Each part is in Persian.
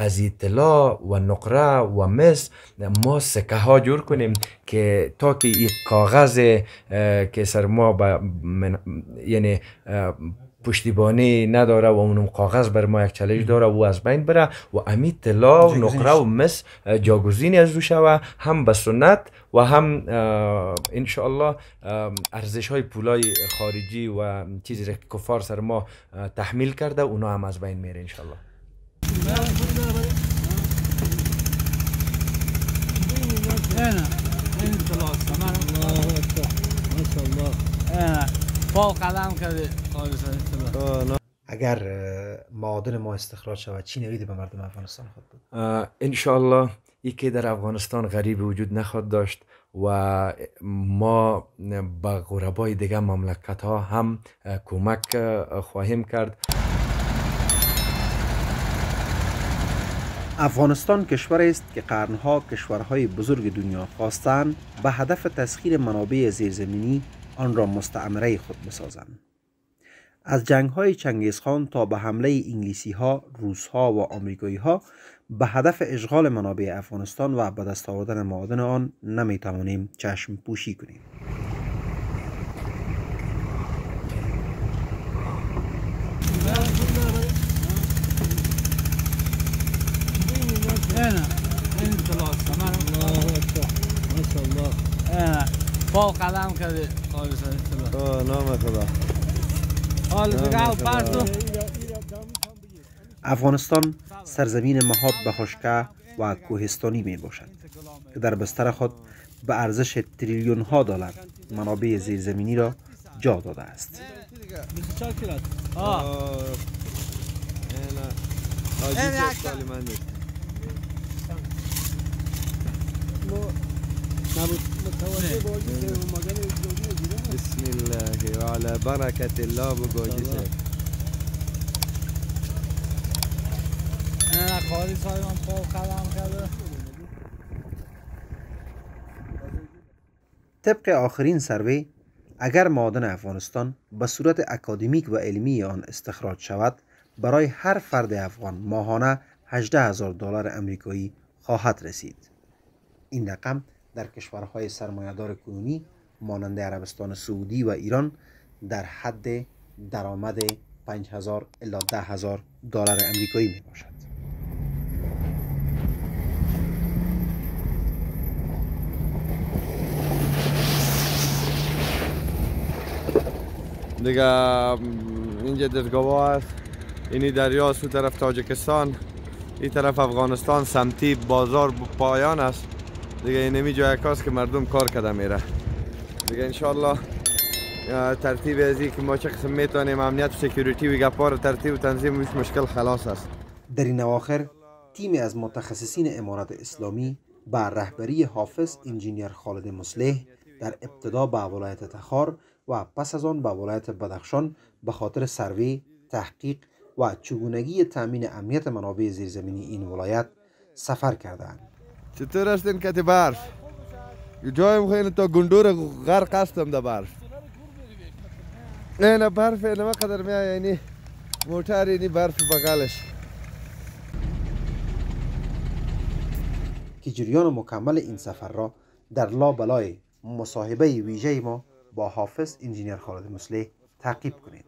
از اطلاع و نقره و مس ما سکه ها جور کنیم که تا که یک کاغذ که سر ما با یعنی پشتیبانی نداره و اونم کاغذ بر ما یک چالش داره و از بین بره و امی طلا و نقره و مس جاگزینی از او شوه هم به سنت و هم انشاءالله ارزش های پولای خارجی و چیزی کفار سر ما تحمیل کرده اونا هم از بین میره انشاءالله اگر معادن ما استخراج شود چی نوید به مردم افغانستان خود بود؟ انشاءالله یکی در افغانستان غریب وجود نخواد داشت و ما به غربای دیگه مملکت ها هم کمک خواهیم کرد افغانستان کشور است که قرنها کشورهای بزرگ دنیا خواستند به هدف تسخیر منابع زیرزمینی آن را مستعمره خود بسازند. از جنگ های تا به حمله انگلیسی ها، روس ها و آمریکایی ها به هدف اشغال منابع افغانستان و به دست آوردن معادن آن نمی توانیم چشم پوشی کنیم. قدم نام افغانستان سرزمین مهاب خشکه و کوهستانی می باشد که در بستر خود به ارزش تریلیون ها دلار منابع زیرزمینی را جا داده است بسم الله وعلى بركة الله طبق آخرین سروی اگر معادن افغانستان به صورت اکادمیک و علمی آن استخراج شود برای هر فرد افغان ماهانه 18 هزار دلار امریکایی خواهد رسید این رقم در کشورهای سرمایهدار کنونی مانند عربستان سعودی و ایران در حد درآمد 5000 الا 10000 دلار امریکایی می باشد دیگه اینجا درگاه است اینی دریا سو طرف تاجکستان این طرف افغانستان سمتی بازار پایان است دیگه اینمی جای که مردم کار کده میره دیگه انشالله ترتیب از که ما چه قسم میتونیم امنیت و سیکیوریتی و گپار ترتیب و تنظیم ویش مشکل خلاص است در این اواخر تیمی از متخصصین امارات اسلامی با رهبری حافظ انجینیر خالد مسلح در ابتدا به ولایت تخار و پس از آن به ولایت بدخشان به خاطر سروی، تحقیق و چگونگی تامین امنیت منابع زیرزمینی این ولایت سفر کردند. چطور هستین کتی برف جایم خیلی تا گندور غرق هستم در برف نه برف اینما قدر می یعنی موتر اینی برف بغلش که جریان مکمل این سفر را در لا بلای مصاحبه ویژه ما با حافظ انجینیر خالد مسلح تعقیب کنید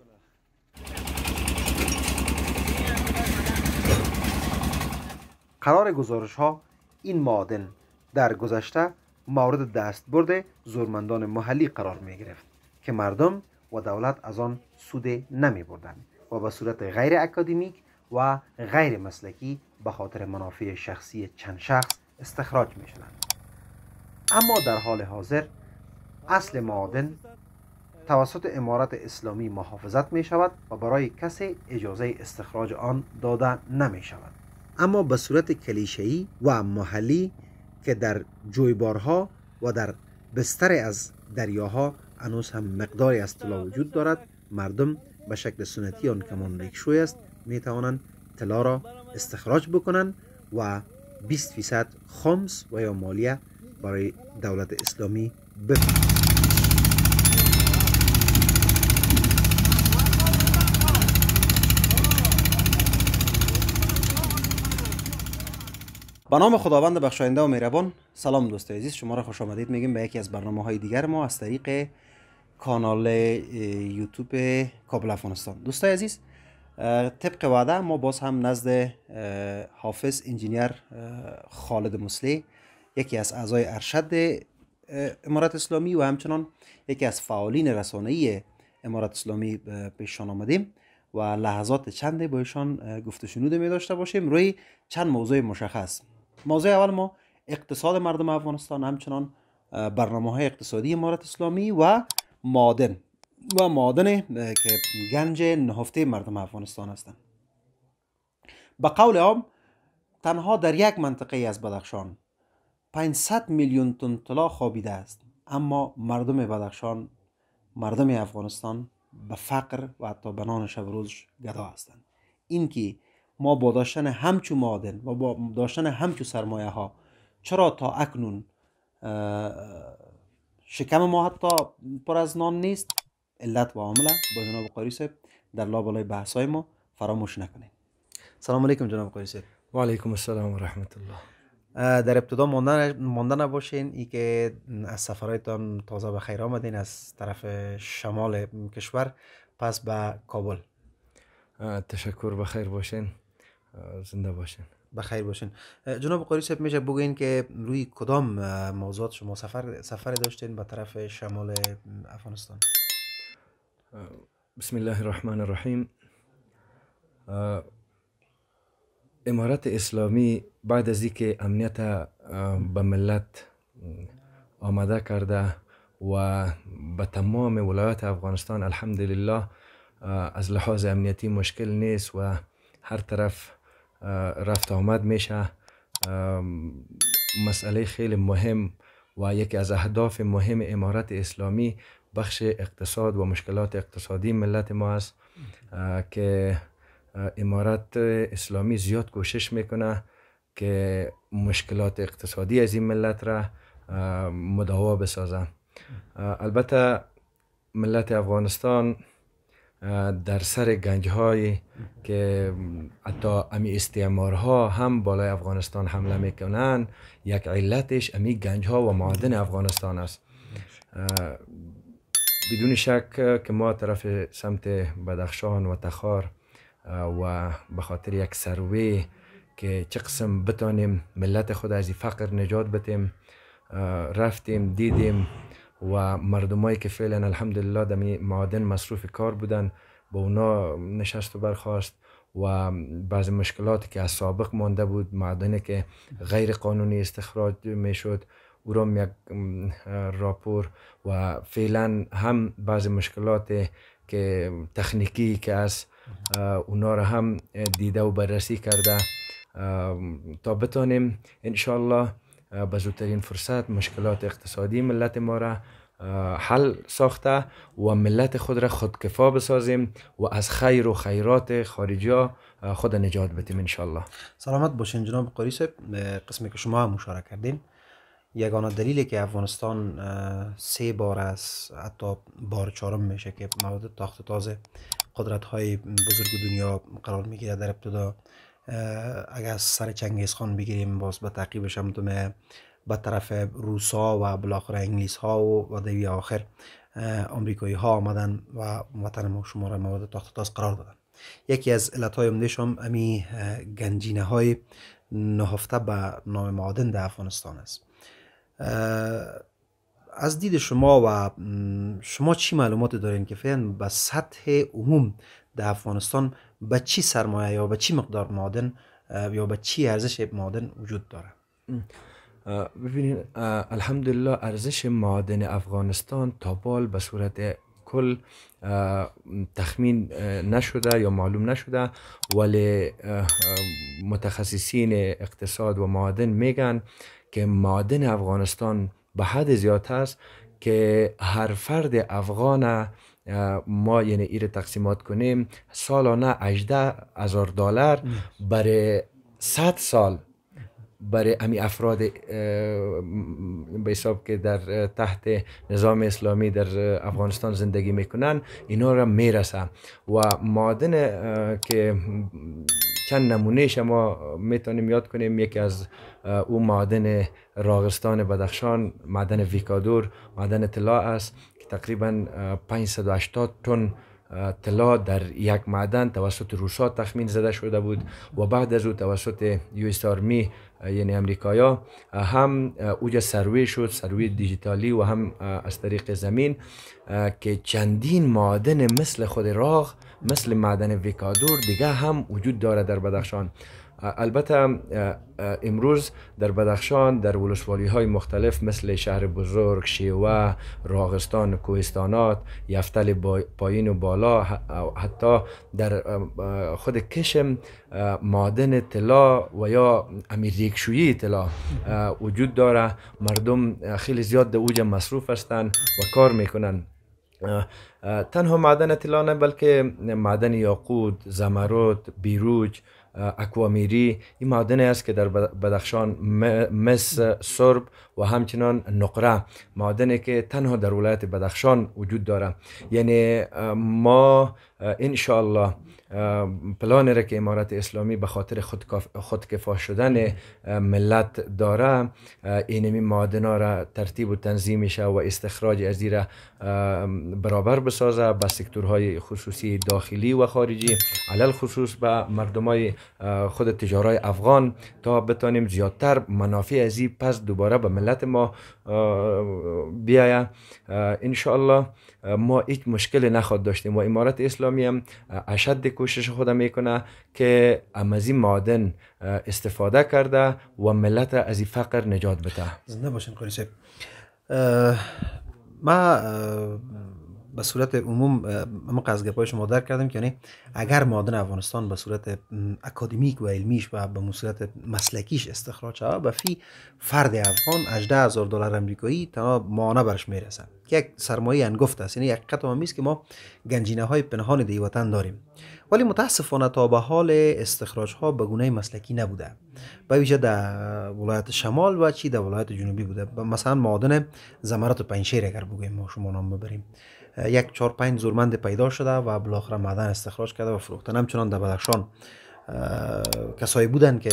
قرار گزارش ها این معادن در گذشته مورد دستبرد زورمندان محلی قرار می گرفت که مردم و دولت از آن سود نمی بردن و به صورت غیر اکادمیک و غیر مسلکی به خاطر منافع شخصی چند شخص استخراج می شدند. اما در حال حاضر اصل معادن توسط امارت اسلامی محافظت می شود و برای کسی اجازه استخراج آن داده نمی شود. اما به صورت کلیشهی و محلی که در جویبارها و در بستر از دریاها هنوز هم مقداری از طلا وجود دارد مردم به شکل سنتی آن کمان ریکشوی است می توانند طلا را استخراج بکنند و 20 فیصد خمس و یا مالیه برای دولت اسلامی به. به نام خداوند بخشاینده و مهربان سلام دوست عزیز شما را خوش آمدید میگیم به یکی از برنامه های دیگر ما از طریق کانال یوتیوب کابل افغانستان دوست عزیز طبق وعده ما باز هم نزد حافظ انجینیر خالد مسلی یکی از اعضای ارشد امارت اسلامی و همچنان یکی از فعالین ای امارت اسلامی پیشان آمدیم و لحظات چندی با ایشان گفت می داشته باشیم روی چند موضوع مشخص موضوع اول ما اقتصاد مردم افغانستان همچنان برنامه های اقتصادی امارت اسلامی و مادن و مادن که گنج نهفته مردم افغانستان هستند به قول عام تنها در یک منطقه از بدخشان 500 میلیون تن طلا خوابیده است اما مردم بدخشان مردم افغانستان به فقر و حتی به نان شب روزش گدا هستند اینکه ما با داشتن همچو معادن و با داشتن همچو سرمایه ها چرا تا اکنون شکم ما حتی پر از نان نیست علت و عامله با جناب قاری صاحب در لابلای بحث های ما فراموش نکنید سلام علیکم جناب قاری صاحب و علیکم السلام و رحمت الله در ابتدا مانده نباشین ای که از سفرهایتان تازه به خیر آمدین از طرف شمال کشور پس به کابل تشکر بخیر باشین زنده باشین بخیر باشین جناب قاری صاحب میشه بگوین که روی کدام موضوعات شما سفر سفر داشتین به طرف شمال افغانستان بسم الله الرحمن الرحیم امارات اسلامی بعد از اینکه امنیت به ملت آمده کرده و به تمام ولایات افغانستان الحمدلله از لحاظ امنیتی مشکل نیست و هر طرف رفت آمد میشه مسئله خیلی مهم و یکی از اهداف مهم امارت اسلامی بخش اقتصاد و مشکلات اقتصادی ملت ما است که امارت اسلامی زیاد کوشش میکنه که مشکلات اقتصادی از این ملت را مداوا بسازه البته ملت افغانستان در سر گنج های که حتی امی استعمار ها هم بالای افغانستان حمله میکنن یک علتش امی گنج ها و معادن افغانستان است بدون شک که ما طرف سمت بدخشان و تخار و بخاطر خاطر یک سروی که چه قسم بتانیم ملت خود از فقر نجات بتیم رفتیم دیدیم و مردمایی که فعلا الحمدلله می معادن مصروف کار بودن با اونا نشست و برخواست و بعضی مشکلاتی که از سابق مانده بود معدنی که غیر قانونی استخراج میشد او را یک راپور و فعلا هم بعضی مشکلات که تکنیکی که از اونا را هم دیده و بررسی کرده تا بتانیم انشالله به زودترین فرصت مشکلات اقتصادی ملت ما را حل ساخته و ملت خود را خودکفا بسازیم و از خیر و خیرات خارجی ها خود نجات بدیم انشالله سلامت باشین جناب قاری صاحب قسمی که شما هم کردین یگانه دلیلی که افغانستان سه بار از حتی بار چهارم میشه که مواد تاخت تازه قدرت های بزرگ دنیا قرار میگیره در ابتدا اگر سر چنگیز بگیریم باز به تعقیبش هم دومه به طرف روسا و بالاخره انگلیس ها و و دوی آخر آمریکایی ها آمدن و وطن ما شما را مورد تاخت تاس قرار دادن یکی از علت های امدهش هم امی گنجینه های نهفته به نام معادن در افغانستان است از دید شما و شما چی معلومات دارین که فعلا به سطح عموم در افغانستان به چی سرمایه یا به چی مقدار مادن یا به چی ارزش مادن وجود داره ببینید الحمدلله ارزش مادن افغانستان تا بال به صورت کل تخمین نشده یا معلوم نشده ولی متخصصین اقتصاد و معادن میگن که معادن افغانستان به حد زیاد است که هر فرد افغانه، ما یعنی ایر تقسیمات کنیم سالانه 18 هزار دلار برای 100 سال برای امی افراد به حساب که در تحت نظام اسلامی در افغانستان زندگی میکنن اینا را میرسه و مادن که چند نمونه شما میتونیم یاد کنیم یکی از او معدن راغستان بدخشان معدن ویکادور مادن طلا است که تقریبا 580 تن طلا در یک معدن توسط روسا تخمین زده شده بود و بعد از او توسط اس آرمی یعنی امریکایا هم اوجا سروی شد سروی دیجیتالی و هم از طریق زمین که چندین معدن مثل خود راغ مثل معدن ویکادور دیگه هم وجود داره در بدخشان البته امروز در بدخشان در ولسوالی های مختلف مثل شهر بزرگ، شیوه، راغستان، کوهستانات، یفتل پایین و بالا حتی در خود کشم مادن طلا و یا امیریکشویی طلا وجود داره مردم خیلی زیاد در اوج مصروف هستند و کار میکنن تنها معدن طلا نه بلکه معدن یاقوت، زمرد، بیروج اکوامیری این معدن است که در بدخشان مس سرب و همچنان نقره معدنی که تنها در ولایت بدخشان وجود داره یعنی ما الله پلان را که امارت اسلامی به خاطر خودکفا شدن ملت داره اینمی معادنا را ترتیب و تنظیم میشه و استخراج از را برابر بسازه به سکتورهای خصوصی داخلی و خارجی علل خصوص به مردمای خود تجارای افغان تا بتانیم زیادتر منافع از پس دوباره به ملت ما بیایه الله ما هیچ مشکل نخواد داشتیم و امارت اسلامی هم اشد کوشش خود میکنه که از این استفاده کرده و ملت از این فقر نجات بده زنده باشین ما به صورت عموم ما قزگپای شما درک کردیم که یعنی اگر مادن افغانستان به صورت اکادمیک و علمیش و به صورت مسلکیش استخراج شود به فی فرد افغان 18 هزار دلار امریکایی تا مانه برش میرسد که یک سرمایه انگفت است یعنی یک قطعه است که ما گنجینه های پنهان دی داریم ولی متاسفانه تا به حال استخراج ها به گونه مسلکی نبوده به ویژه در ولایت شمال و چی در ولایت جنوبی بوده مثلا معادن زمرت و پنشیر اگر بگویم ما شما نام ببریم یک چهار پنج زورمند پیدا شده و بالاخره معدن استخراج کرده و فروختن همچنان در بدخشان کسایی بودن که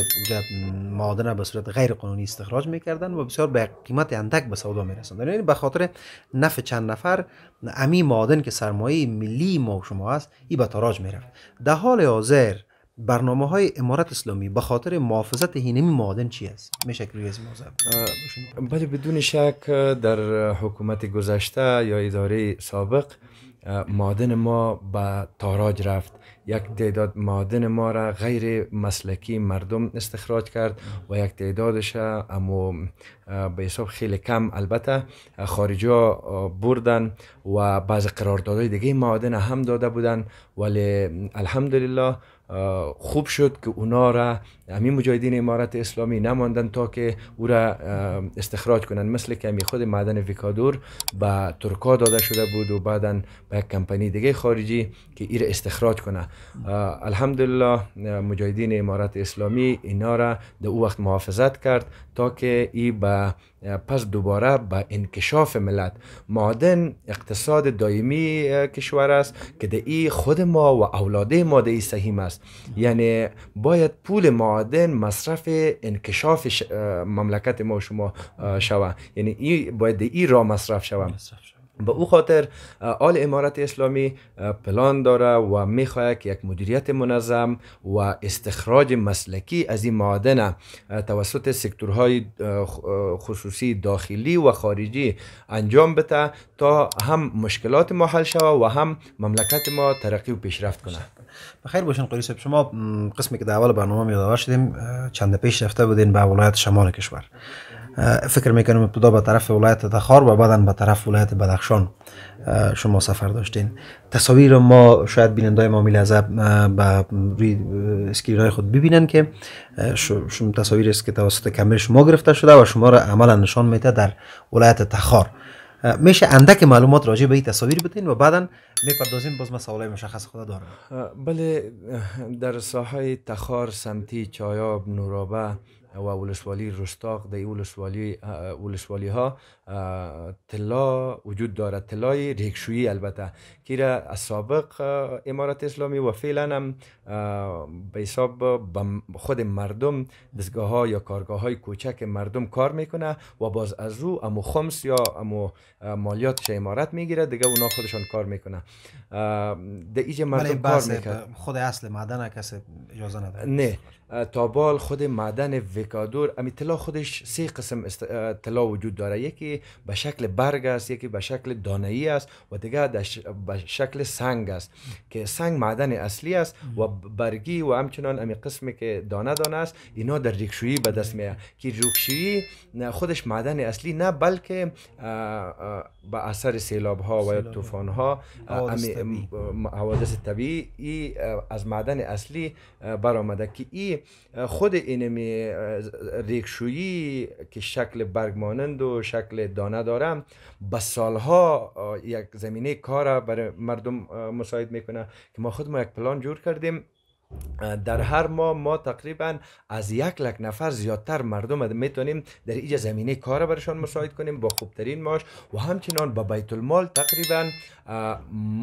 را به صورت غیر قانونی استخراج میکردن و بسیار به قیمت اندک به سودا میرسند یعنی به خاطر نفع چند نفر امی معدن که سرمایه ملی ما و شما است ای به تاراج میرفت در حال حاضر برنامه های امارت اسلامی به خاطر محافظت هینمی معادن چی است روی از بله بدون شک در حکومت گذشته یا اداره سابق معادن ما به تاراج رفت یک تعداد معادن ما را غیر مسلکی مردم استخراج کرد و یک تعدادش اما به حساب خیلی کم البته خارجا بردن و بعض قراردادهای دیگه معادن هم داده بودن ولی الحمدلله خوب شد که اونا را همی مجاهدین امارت اسلامی نماندن تا که او را استخراج کنند مثل که خود معدن ویکادور به ترکا داده شده بود و بعدا به یک کمپانی دیگه خارجی که ایر استخراج کنه الحمدلله مجاهدین امارت اسلامی اینا را در او وقت محافظت کرد تا که ای به پس دوباره به انکشاف ملت معدن اقتصاد دائمی کشور است که د ای خود ما و اولاده ما ده ای سهیم است یعنی باید پول معدن مصرف انکشاف مملکت ما و شما شوه یعنی ای باید ده ای را مصرف شوه به او خاطر آل امارت اسلامی پلان داره و میخواه که یک مدیریت منظم و استخراج مسلکی از این معادن توسط سکتورهای خصوصی داخلی و خارجی انجام بده تا هم مشکلات ما حل شوه و هم مملکت ما ترقی و پیشرفت کنه بخیر باشین قریص شما قسمی که در اول برنامه یادآور شدیم چند پیش رفته بودین به ولایت شمال کشور فکر میکنم ابتدا به طرف ولایت تخار و بعدا به طرف ولایت بدخشان شما سفر داشتین تصاویر ما شاید بینندای ما عذب به روی اسکرین های خود ببینن که شما تصاویر است که توسط کمر شما گرفته شده و شما را عملا نشان میده در ولایت تخار میشه اندک معلومات راجع به این تصاویر بدین و بعدا میپردازیم باز مسائل مشخص خود دارم بله در ساحه تخار سمتی چایاب نورابه و ولسوالی رستاق د ولسوالی ولسوالی ها طلا وجود دارد طلای ریکشویی البته که را از سابق امارت اسلامی و فعلا هم به حساب خود مردم دستگاه ها یا کارگاه های کوچک مردم کار میکنه و باز از رو امو خمس یا امو مالیاتش امارت میگیره دیگه اونا خودشان کار میکنه ده ایجه مردم کار میکنه خود اصل معدن کسی اجازه نداره نه تابال خود معدن وکادور امی طلا خودش سه قسم طلا وجود داره یکی به شکل برگ است یکی به شکل دانه ای است و دیگه به شکل سنگ است که سنگ معدن اصلی است و برگی و همچنان امی قسمی که دانه دانه است اینا در ریکشویی به دست میاد که ریکشویی خودش معدن اصلی نه بلکه به اثر سیلاب ها و یا طوفان ها حوادث طبیعی از معدن اصلی برآمده که ای خود اینمی ریکشویی که شکل برگ مانند و شکل دانه ندارم به سالها یک زمینه کار برای مردم مساعد میکنه که ما خود ما یک پلان جور کردیم در هر ماه ما تقریبا از یک لک نفر زیادتر مردم میتونیم در اینجا زمینه کار برشان مساعد کنیم با خوبترین ماش و همچنان با بیت المال تقریبا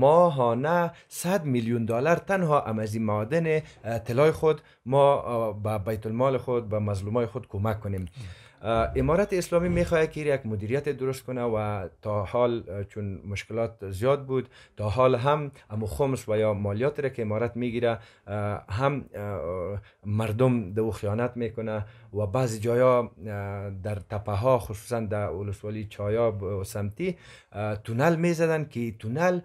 ماهانه 100 میلیون دلار تنها امزی معادن طلای خود ما به بیت المال خود با مظلومای خود کمک کنیم امارت اسلامی میخواهد که یک مدیریت درست کنه و تا حال چون مشکلات زیاد بود تا حال هم امو خمس و یا مالیات را که امارت میگیره هم مردم دو خیانت میکنه و بعضی جایا در تپه ها خصوصا در اولسوالی چایا و سمتی تونل میزدن که تونل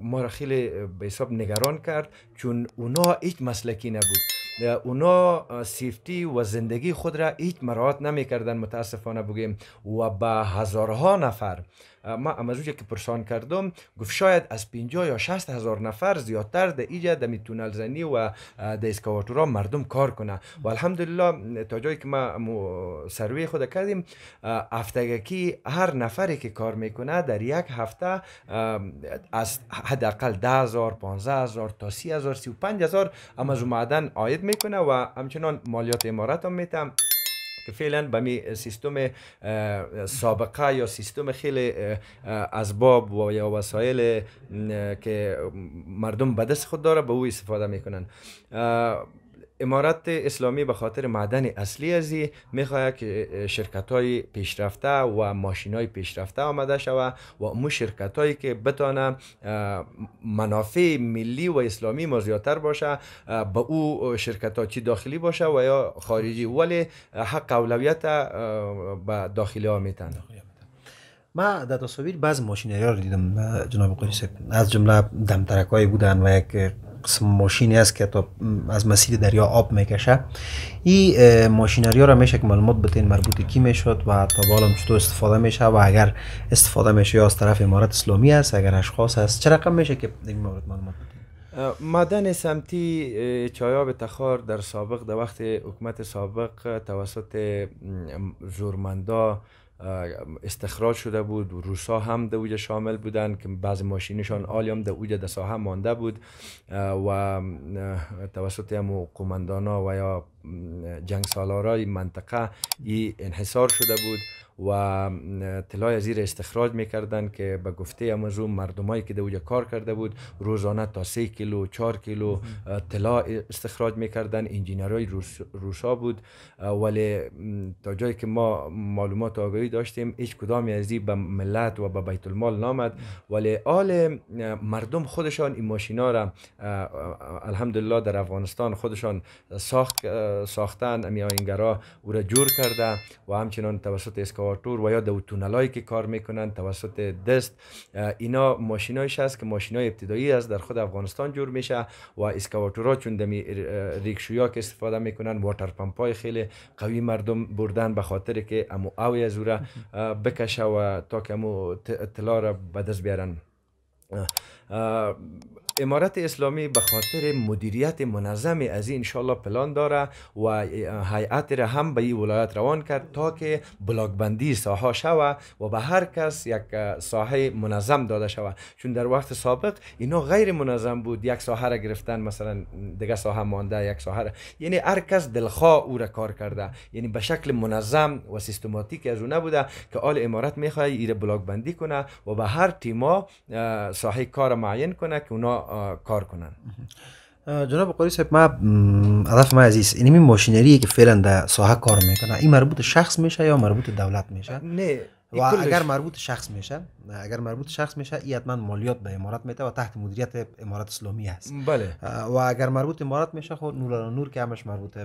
ما را خیلی به حساب نگران کرد چون اونا هیچ مسلکی نبود اونا سیفتی و زندگی خود را هیچ مراعات نمی کردن متاسفانه بگیم و به هزارها نفر ما امروز که پرسان کردم گفت شاید از 50 یا 60 هزار نفر زیادتر در ایجا در تونل زنی و در اسکواتورا مردم کار کنه و الحمدلله تا جایی که ما سروی خود کردیم افتگکی هر نفری که کار میکنه در یک هفته از حداقل 15 هزار تا 30000 هزار از معدن آید میکنه و همچنان مالیات امارت هم میتم که فعلا به سیستم سابقه یا سیستم خیلی اسباب و یا وسایل که مردم به دست خود داره به او استفاده میکنن امارات اسلامی به خاطر معدن اصلی ازی میخواهد که شرکت های پیشرفته و ماشین های پیشرفته آمده شود و مو شرکت هایی که بتانه منافع ملی و اسلامی ما زیادتر باشه به با او شرکت ها چی داخلی باشه و یا خارجی ولی حق اولویت به داخلی ها میتن ما در بعض ماشینری رو دیدم جناب قریسه از جمله دمترک هایی بودن و یک ماشینی است که تا از مسیر دریا آب میکشه این ماشینری ها را میشه که معلومات بتین مربوط کی میشد و تا بالا چطور استفاده میشه و اگر استفاده میشه یا از طرف امارت اسلامی است اگر اشخاص است چه رقم میشه که در این مورد معلومات مدن سمتی چایاب تخار در سابق در وقت حکومت سابق توسط جورمندا استخراج شده بود روسا هم در اوجه شامل بودن که بعض ماشینشان آلی هم در اوجه دسا مانده بود و توسط هم ها و یا جنگ سالارای منطقه ای انحصار شده بود و طلای زیر استخراج میکردن که به گفته امزو مردمایی که در کار کرده بود روزانه تا سه کیلو چهار کیلو طلا استخراج میکردن انجینرهای روسا بود ولی تا جایی که ما معلومات آگاهی داشتیم هیچ کدامی از این به ملت و به بیت المال نامد ولی آل مردم خودشان این ماشینا را الحمدلله در افغانستان خودشان ساخت ساختن امی آینگرا او را جور کرده و همچنان توسط اسکوا موتور و یا دو تونلایی که کار میکنن توسط دست اینا ماشینایش هست که های ابتدایی است در خود افغانستان جور میشه و اسکواتورها چون دمی ریکشویا که استفاده میکنن واتر پمپای خیلی قوی مردم بردن به خاطر که امو اوی از را بکشه و تا که امو تلا را به دست بیارن امارت اسلامی به خاطر مدیریت منظم از این انشاءالله پلان داره و هیئت را هم به این ولایت روان کرد تا که بلاک بندی ساحه شوه و به هر کس یک ساحه منظم داده شوه چون در وقت سابق اینا غیر منظم بود یک ساحه را گرفتن مثلا دیگه ساحه مانده یک ساحه را یعنی هر کس دلخواه او را کار کرده یعنی به شکل منظم و سیستماتیک از او نبوده که آل امارت میخواد ایره بلاک بندی کنه و به هر تیما ساحه کار معین کنه که اونا کار کنن جناب قاری صاحب ما هدف ما عزیز این ماشینری که فعلا در ساحه کار میکنه این مربوط شخص میشه یا مربوط دولت میشه نه و اگر مربوط شخص میشه اگر مربوط شخص میشه ای حتما مالیات به امارات میده و تحت مدیریت امارات اسلامی هست بله و اگر مربوط امارات میشه خب نور نور که همش مربوط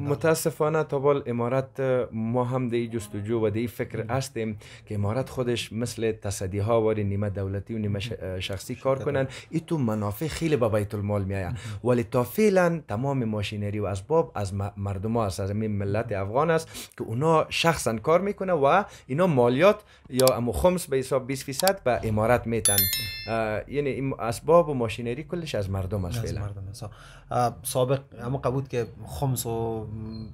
متاسفانه تا بال امارت ما هم دی جستجو و دی فکر هستیم که امارت خودش مثل تصدی ها واری نیمه دولتی و نیمه شخصی کار کنن ای تو منافع خیلی به بیت المال میایه ولی تا فعلا تمام ماشینری و اسباب از مردم است از این ملت افغان است که اونا شخصا کار میکنه و اینا مالیات یا امو خمس به حساب 20 فیصد به امارت میتن یعنی اسباب و ماشینری کلش از مردم است فعلا سابق اما قبول که خمس و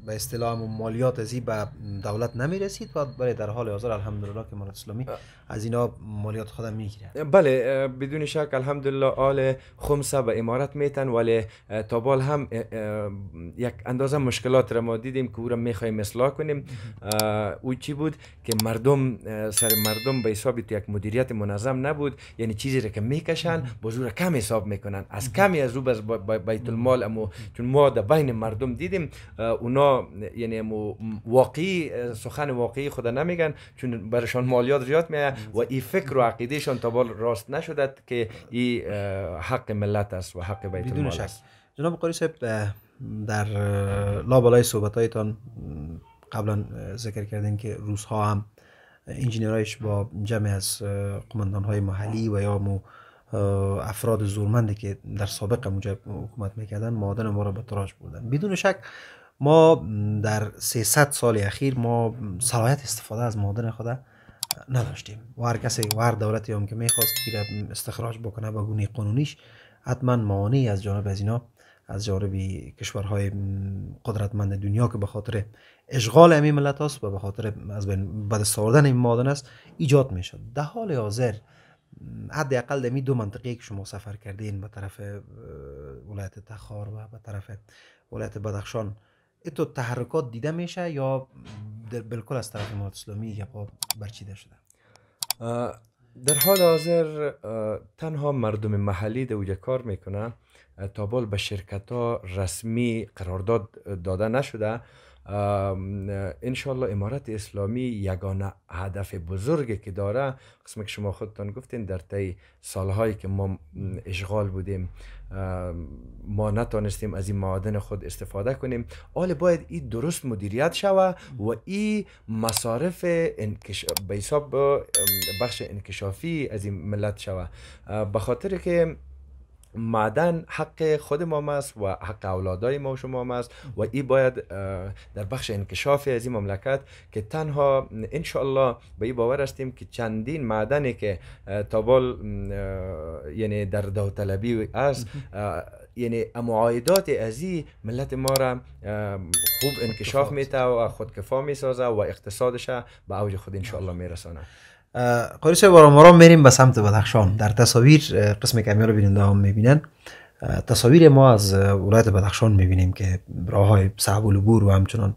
به اصطلاح مالیات از به دولت نمیرسید و برای بله در حال حاضر الحمدلله که امارات اسلامی از اینا مالیات خودم گیره. بله بدون شک الحمدلله آل خمسه به امارت میتن ولی تا بال هم یک اندازه مشکلات را ما دیدیم که او را خواهیم اصلاح کنیم او چی بود که مردم سر مردم به حساب یک مدیریت منظم نبود یعنی چیزی را که میکشن باز را کم حساب میکنن از کمی از رو بیت المال اما چون ما در بین مردم دیدیم اونا یعنی واقعی سخن واقعی خود نمیگن چون برشان مالیات زیاد میه و این فکر و عقیدهشان تا بال راست نشده که این حق ملت است و حق بیت المال است جناب قاری صاحب در لابلای صحبتهایتان قبلا ذکر کردین که روزها هم انجینیرهایش با جمع از قماندان های محلی و یا مو افراد زورمندی که در سابق موجب حکومت میکردن مادن ما را به تراش بودند. بدون شک ما در 300 سال اخیر ما صلاحیت استفاده از مواد خود نداشتیم و هر کسی دولتی هم که میخواست که استخراج بکنه با گونه قانونیش حتما معانی از جانب از اینا از جانب کشورهای قدرتمند دنیا که به خاطر اشغال همین ملت هاست و به خاطر از بین بد سردن این مادن است ایجاد میشد در حال حاضر حداقل دو منطقه که شما سفر کردین به طرف ولایت تخار و به طرف ولایت بدخشان تو تحرکات دیده میشه یا بالکل از طرف امارات اسلامی یا برچیده شده در حال حاضر تنها مردم محلی در اوجه کار میکنه تا به شرکت ها رسمی قرارداد داده نشده انشالله امارت اسلامی یگانه هدف بزرگی که داره قسم که شما خودتان گفتین در طی سالهایی که ما اشغال بودیم ما نتانستیم از این معادن خود استفاده کنیم آل باید این درست مدیریت شوه و این مصارف انکش... به حساب بخش انکشافی از این ملت شوه به خاطر که معدن حق خود ما است و حق اولادای ما و شما است و این باید در بخش انکشاف از این مملکت که تنها ان به این باور هستیم که چندین معدنی که تابال یعنی در داوطلبی است یعنی معایدات از این ملت ما را خوب انکشاف میته و خودکفا میسازه و اقتصادش به اوج خود ان شاء الله بله. میرسانه قریش خب، بارام بارام میریم به سمت بدخشان در تصاویر قسم کمی رو بیننده هم میبینن تصاویر ما از ولایت بدخشان میبینیم که راه های و بور و همچنان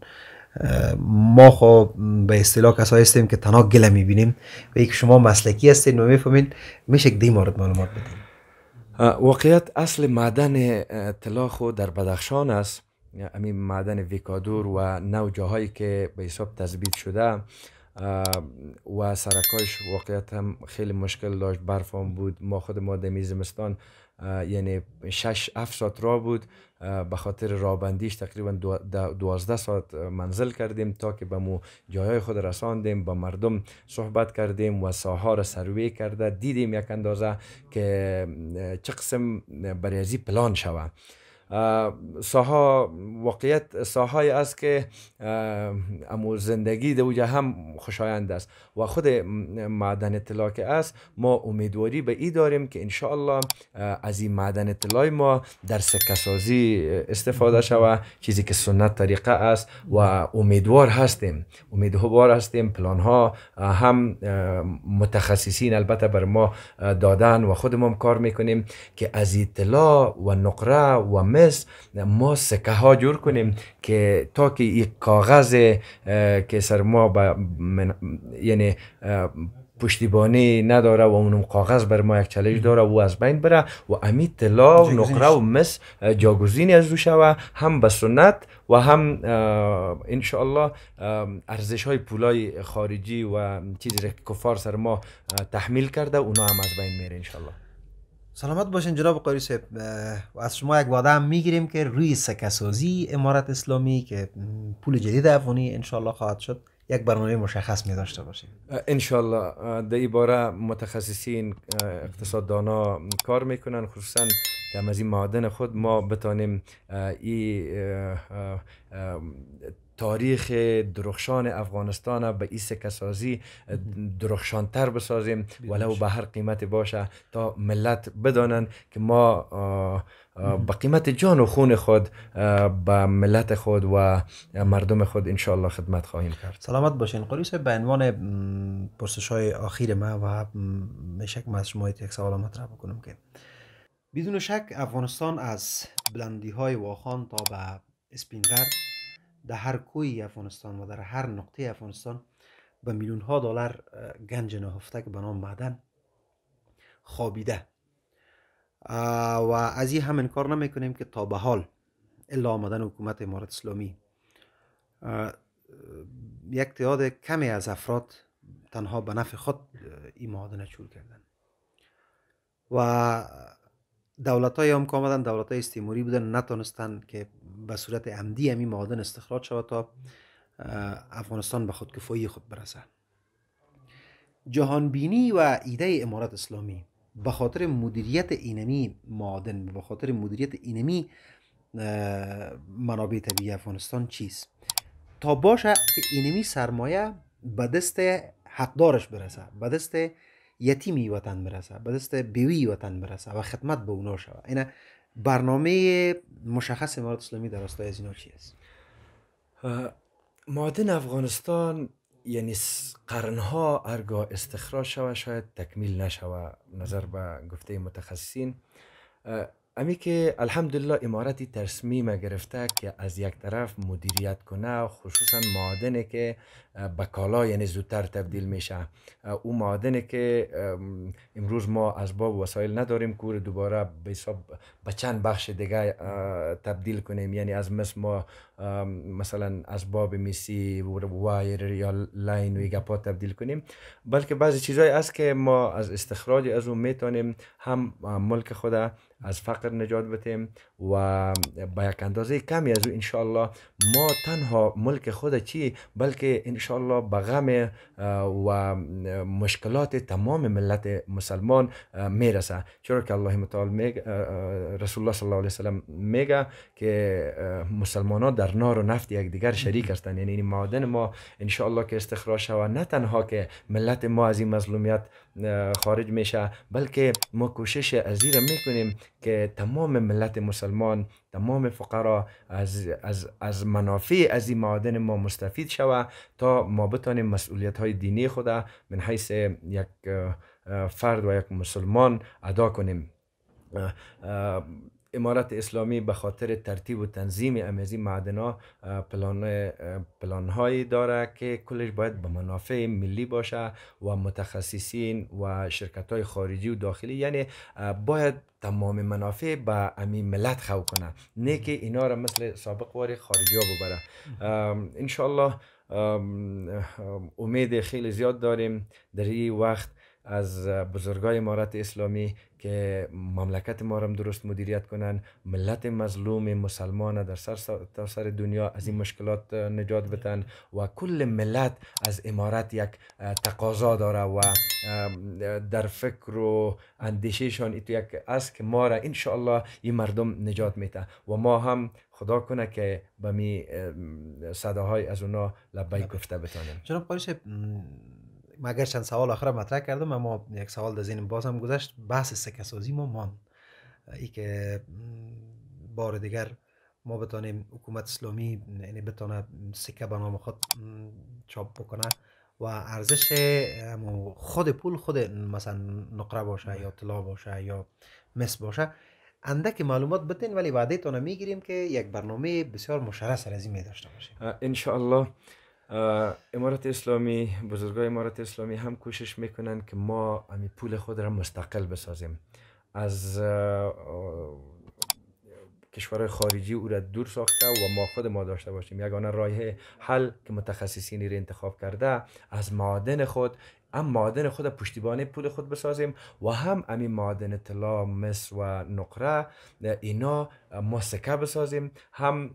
ما خو خب به اصطلاح کسایی هستیم که تنها گله میبینیم و یک شما مسلکی هستید و میفهمین میشه که مورد معلومات بدیم؟ واقعیت اصل معدن طلا خو در بدخشان است همین معدن ویکادور و نو جاهایی که به حساب تثبیت شده و سرکاش واقعیت هم خیلی مشکل داشت برفان بود ما خود ما دمی زمستان یعنی 6 7 ساعت را بود به خاطر رابندیش تقریبا 12 ساعت منزل کردیم تا که به مو جایهای خود رساندیم با مردم صحبت کردیم و ساها را سروی کرده دیدیم یک اندازه که چه قسم برای پلان شوه ساها واقعیت ساهای است که امور زندگی در اوجه هم خوشایند است و خود معدن اطلاع که است ما امیدواری به ای داریم که انشاءالله از این معدن اطلاع ما در سکه استفاده شود چیزی که سنت طریقه است و امیدوار هستیم امیدوار هستیم پلان ها هم متخصصین البته بر ما دادن و خودمون کار میکنیم که از اطلاع و نقره و ما سکه ها جور کنیم که تا که این کاغذ که سر ما یعنی پشتیبانی نداره و اونم کاغذ بر ما یک چالش داره و از بین بره و امی طلا و نقره و مس جاگزین از او شوه هم به سنت و هم انشاءالله ارزش های پولای خارجی و چیزی کفار سر ما تحمیل کرده اونا هم از بین میره انشاءالله سلامت باشین جناب قاری صاحب و از شما یک وعده هم میگیریم که روی سکسازی امارت اسلامی که پول جدید افغانی انشالله خواهد شد یک برنامه مشخص می داشته باشیم انشالله در ای باره متخصصین اقتصاددانا کار میکنن خصوصا که از این معدن خود ما بتانیم این تاریخ درخشان افغانستان به این سکه سازی درخشانتر بسازیم ولو به هر قیمت باشه تا ملت بدانند که ما با قیمت جان و خون خود به ملت خود و مردم خود انشاءالله خدمت خواهیم کرد سلامت باشین قریب به عنوان پرسش های آخیر ما و میشک ما از شما یک سوال مطرح بکنم که بدون شک افغانستان از بلندی های واخان تا به اسپینگرد در هر کوی افغانستان و در هر نقطه افغانستان به میلیون ها دلار گنج نهفته که به نام معدن خوابیده و از این هم انکار نمیکنیم که تا به حال الا آمدن حکومت امارت اسلامی یک تعداد کمی از افراد تنها به نفع خود این معادنه چول کردن و دولت های هم که آمدن دولت های استیموری بودن نتانستن که به صورت عمدی همین معادن استخراج شود تا افغانستان به خودکفایی خود برسه جهانبینی و ایده امارت اسلامی به خاطر مدیریت اینمی معادن به خاطر مدیریت اینمی منابع طبیعی افغانستان چیست تا باشه که اینمی سرمایه به دست حقدارش برسه به دست یتیمی وطن برسه به دست بیوی وطن برسه و خدمت به اونا شود اینا یعنی برنامه مشخص امارات اسلامی در راستای از اینا چی است معدن افغانستان یعنی قرنها ارگاه استخراج شود شاید تکمیل نشود نظر به گفته متخصصین امی که الحمدلله امارتی تصمیم گرفته که از یک طرف مدیریت کنه خصوصا معادن که به کالا یعنی زودتر تبدیل میشه او معادن که امروز ما از باب وسایل نداریم که دوباره به چند بخش دیگه تبدیل کنیم یعنی از مس ما مثلا اسباب میسی وایر یا لاین و گپا تبدیل کنیم بلکه بعضی چیزهایی است که ما از استخراج از اون میتونیم هم ملک خود از فقر نجات بتیم و با یک اندازه کمی از او انشالله ما تنها ملک خود چی بلکه انشالله به غم و مشکلات تمام ملت مسلمان میرسه چرا که الله متعال میگه رسول الله صلی الله علیه وسلم میگه که ها در نار و نفت دیگر شریک هستند یعنی این معادن ما ان که استخراج شود نه تنها که ملت ما از این مظلومیت خارج میشه بلکه ما کوشش ازیره میکنیم که تمام ملت مسلمان تمام فقرا از, از, از منافع از این معادن ما مستفید شود تا ما بتانیم مسئولیت های دینی خود من حیث یک فرد و یک مسلمان ادا کنیم امارت اسلامی به خاطر ترتیب و تنظیم امزی معدنا پلان پلانهایی داره که کلش باید به منافع ملی باشه و متخصصین و شرکت های خارجی و داخلی یعنی باید تمام منافع به امی ملت خو کنه نه که اینا را مثل سابق واری خارجی ها ببره انشالله امید خیلی زیاد داریم در این وقت از بزرگای امارت اسلامی که مملکت ما را درست مدیریت کنن ملت مظلوم مسلمان در سر, سر دنیا از این مشکلات نجات بتن و کل ملت از امارت یک تقاضا داره و در فکر و اندیشهشان ایتو یک است که ما را انشاءالله این مردم نجات میتن و ما هم خدا کنه که به می صداهای از اونا لبیک گفته بتانیم جناب مگر چند سوال آخر مطرح کردم اما یک سوال در ذهنم بازم گذشت بحث سکه سازی ما مان ای که بار دیگر ما بتانیم حکومت اسلامی یعنی بتانه سکه به نام خود چاپ بکنه و ارزش خود پول خود مثلا نقره باشه یا طلا باشه یا مس باشه اندک معلومات بتین ولی وعده تانه میگیریم که یک برنامه بسیار مشرس سر از این می داشته باشیم امارات اسلامی بزرگای امارات اسلامی هم کوشش میکنن که ما امی پول خود را مستقل بسازیم از کشورهای خارجی او را دور ساخته و ما خود ما داشته باشیم یگانه راه حل که متخصصینی را انتخاب کرده از معادن خود هم معادن خود پشتیبانی پول خود بسازیم و هم امی معادن طلا مس و نقره اینا ماسکه بسازیم هم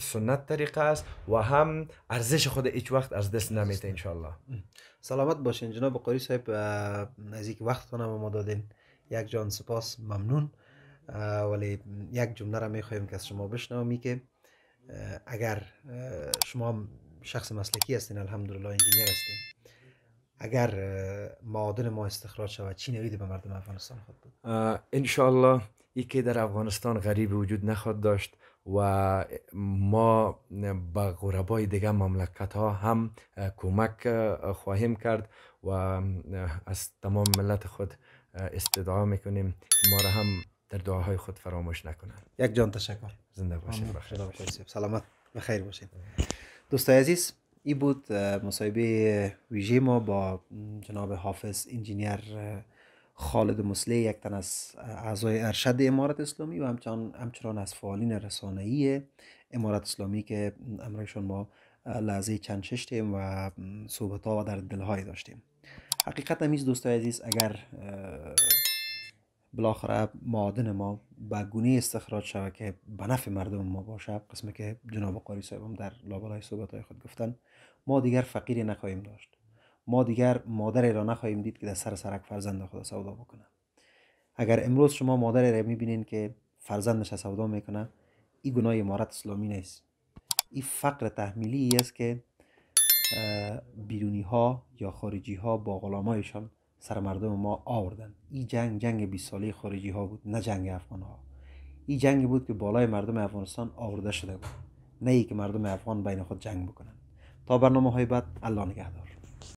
سنت طریقه است و هم ارزش خود هیچ وقت از دست نمیده انشالله سلامت باشین جناب قاری صاحب از وقت وقت ما دادین یک جان سپاس ممنون ولی یک جمله را میخوایم که از شما می که اگر شما شخص مسلکی هستین الحمدلله انجینیر هستین اگر معادن ما استخراج شود چی نوید به مردم افغانستان خود بود؟ انشاءالله ای که در افغانستان غریب وجود نخواد داشت و ما به غربای دیگه مملکت ها هم کمک خواهیم کرد و از تمام ملت خود استدعا میکنیم ما را هم در دعاهای خود فراموش نکنند یک جان تشکر زنده باشید سلامت و باشید دوستای عزیز این بود مصاحبه ویژه ما با جناب حافظ انجینیر خالد مسلی یک تن از اعضای ارشد امارت اسلامی و همچنان همچنان از فعالین رسانه‌ای امارت اسلامی که امرایشون ما لحظه چند ششتیم و صحبت ها در دلهای داشتیم حقیقت میز دوستای عزیز اگر بالاخره معادن ما به گونه استخراج شود که به نفع مردم ما باشه قسم که جناب قاری صاحب هم در لابلای صحبت های خود گفتن ما دیگر فقیری نخواهیم داشت ما دیگر مادری را نخواهیم دید که در سر سرک فرزند خود سودا بکنه اگر امروز شما مادری را میبینین که فرزندش سودا میکنه این گناه امارت اسلامی نیست این فقر تحمیلی است که بیرونی ها یا خارجی ها با غلامایشان سر مردم ما آوردن این جنگ جنگ 20 ساله خارجی ها بود نه جنگ افغان ها این جنگی بود که بالای مردم افغانستان آورده شده بود نه ای که مردم افغان بین خود جنگ بکنن تا برنامه های بعد الله نگهدار